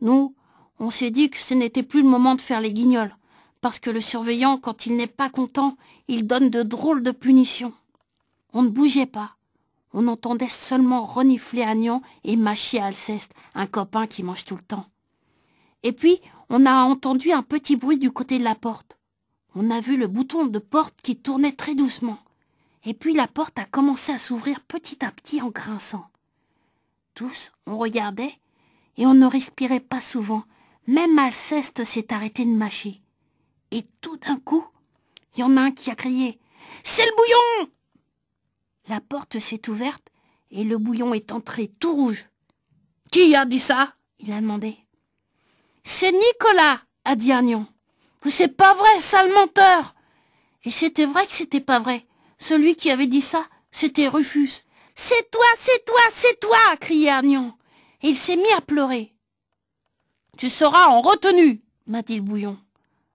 Nous, on s'est dit que ce n'était plus le moment de faire les guignols, parce que le surveillant, quand il n'est pas content, il donne de drôles de punitions. On ne bougeait pas. On entendait seulement renifler Agnan et mâcher Alceste, un copain qui mange tout le temps. Et puis, on a entendu un petit bruit du côté de la porte. On a vu le bouton de porte qui tournait très doucement. Et puis la porte a commencé à s'ouvrir petit à petit en grinçant. Tous, on regardait, et on ne respirait pas souvent. Même Alceste s'est arrêté de mâcher. Et tout d'un coup, il y en a un qui a crié « C'est le bouillon !» La porte s'est ouverte et le bouillon est entré tout rouge. « Qui a dit ça ?» il a demandé. « C'est Nicolas !» a dit Agnon. « C'est pas vrai, sale menteur !» Et c'était vrai que c'était pas vrai. Celui qui avait dit ça, c'était Rufus. « C'est toi, c'est toi, c'est toi !» criait Agnon et il s'est mis à pleurer. Tu seras en retenue, m'a dit le bouillon.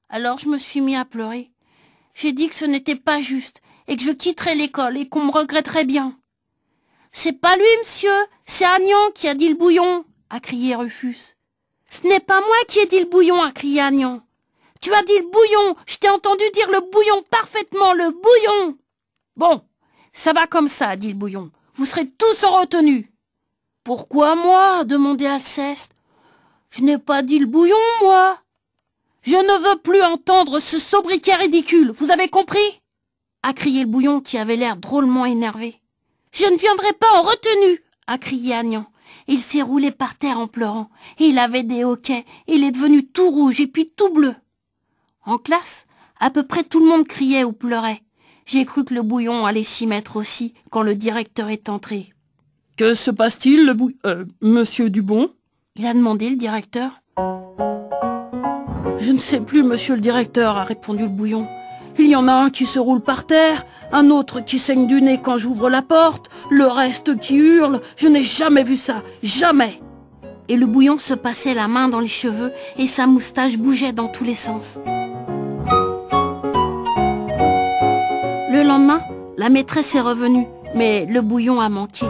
Alors je me suis mis à pleurer. J'ai dit que ce n'était pas juste et que je quitterais l'école et qu'on me regretterait bien. C'est pas lui, monsieur, c'est Agnan qui a dit le bouillon, a crié Rufus. Ce n'est pas moi qui ai dit le bouillon, a crié Agnan. Tu as dit le bouillon, je t'ai entendu dire le bouillon parfaitement, le bouillon. Bon, ça va comme ça, dit le bouillon. Vous serez tous en retenue. Pourquoi moi demandait Alceste. Je n'ai pas dit le bouillon, moi. Je ne veux plus entendre ce sobriquet ridicule, vous avez compris a crié le bouillon qui avait l'air drôlement énervé. Je ne viendrai pas en retenue a crié Agnan. Il s'est roulé par terre en pleurant. Il avait des hoquets. Il est devenu tout rouge et puis tout bleu. En classe, à peu près tout le monde criait ou pleurait. J'ai cru que le bouillon allait s'y mettre aussi quand le directeur est entré. Que se passe-t-il, le euh, monsieur Dubon Il a demandé le directeur. Je ne sais plus, monsieur le directeur, a répondu le bouillon. Il y en a un qui se roule par terre, un autre qui saigne du nez quand j'ouvre la porte, le reste qui hurle. Je n'ai jamais vu ça, jamais. Et le bouillon se passait la main dans les cheveux et sa moustache bougeait dans tous les sens. Le lendemain, la maîtresse est revenue, mais le bouillon a manqué.